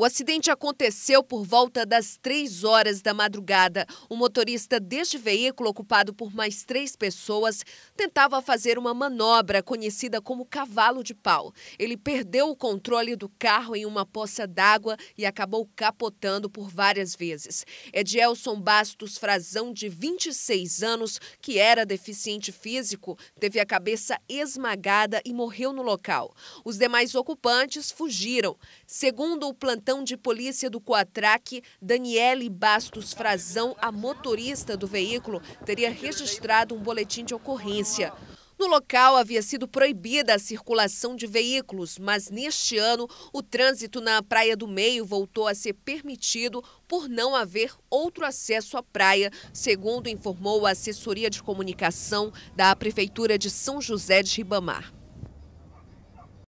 O acidente aconteceu por volta das 3 horas da madrugada. O motorista deste veículo, ocupado por mais três pessoas, tentava fazer uma manobra conhecida como cavalo de pau. Ele perdeu o controle do carro em uma poça d'água e acabou capotando por várias vezes. Edielson Bastos Frazão, de 26 anos, que era deficiente físico, teve a cabeça esmagada e morreu no local. Os demais ocupantes fugiram. Segundo o plantão capitão de polícia do Coatrac, Daniele Bastos Frazão, a motorista do veículo, teria registrado um boletim de ocorrência. No local havia sido proibida a circulação de veículos, mas neste ano o trânsito na Praia do Meio voltou a ser permitido por não haver outro acesso à praia, segundo informou a assessoria de comunicação da Prefeitura de São José de Ribamar.